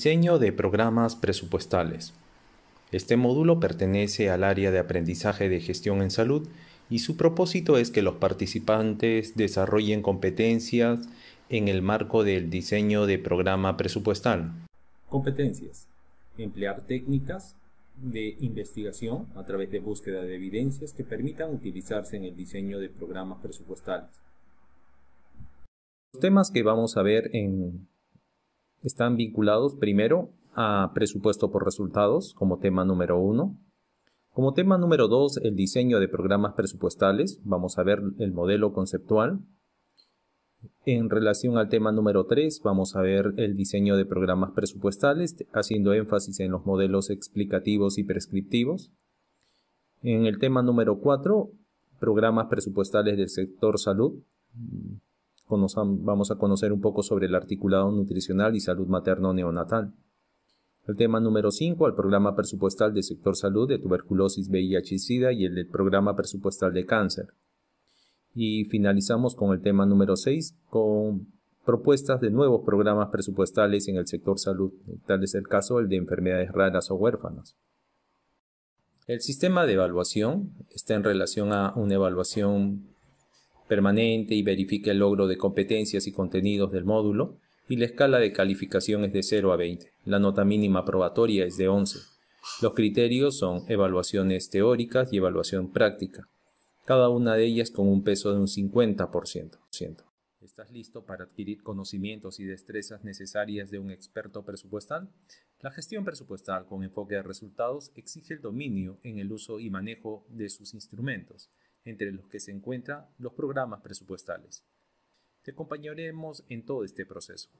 Diseño de programas presupuestales. Este módulo pertenece al área de aprendizaje de gestión en salud y su propósito es que los participantes desarrollen competencias en el marco del diseño de programa presupuestal. Competencias. Emplear técnicas de investigación a través de búsqueda de evidencias que permitan utilizarse en el diseño de programas presupuestales. Los temas que vamos a ver en están vinculados primero a presupuesto por resultados como tema número uno. Como tema número dos, el diseño de programas presupuestales. Vamos a ver el modelo conceptual. En relación al tema número 3, vamos a ver el diseño de programas presupuestales, haciendo énfasis en los modelos explicativos y prescriptivos. En el tema número 4, programas presupuestales del sector salud, vamos a conocer un poco sobre el articulado nutricional y salud materno-neonatal. El tema número 5, el programa presupuestal del sector salud de tuberculosis, VIH y SIDA y el del programa presupuestal de cáncer. Y finalizamos con el tema número 6, con propuestas de nuevos programas presupuestales en el sector salud, tal es el caso el de enfermedades raras o huérfanas. El sistema de evaluación está en relación a una evaluación permanente y verifica el logro de competencias y contenidos del módulo y la escala de calificación es de 0 a 20. La nota mínima probatoria es de 11. Los criterios son evaluaciones teóricas y evaluación práctica, cada una de ellas con un peso de un 50%. ¿Estás listo para adquirir conocimientos y destrezas necesarias de un experto presupuestal? La gestión presupuestal con enfoque de resultados exige el dominio en el uso y manejo de sus instrumentos entre los que se encuentran los programas presupuestales. Te acompañaremos en todo este proceso.